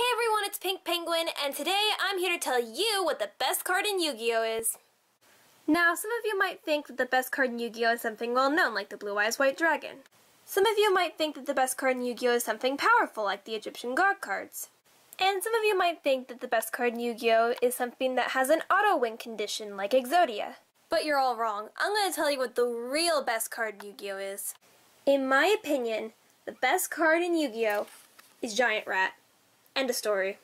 Hey everyone, it's Pink Penguin, and today I'm here to tell you what the best card in Yu-Gi-Oh! is. Now, some of you might think that the best card in Yu-Gi-Oh! is something well known, like the Blue Eyes White Dragon. Some of you might think that the best card in Yu-Gi-Oh! is something powerful, like the Egyptian God cards. And some of you might think that the best card in Yu-Gi-Oh! is something that has an auto-win condition, like Exodia. But you're all wrong. I'm going to tell you what the real best card in Yu-Gi-Oh! is. In my opinion, the best card in Yu-Gi-Oh! is Giant Rat. End of story.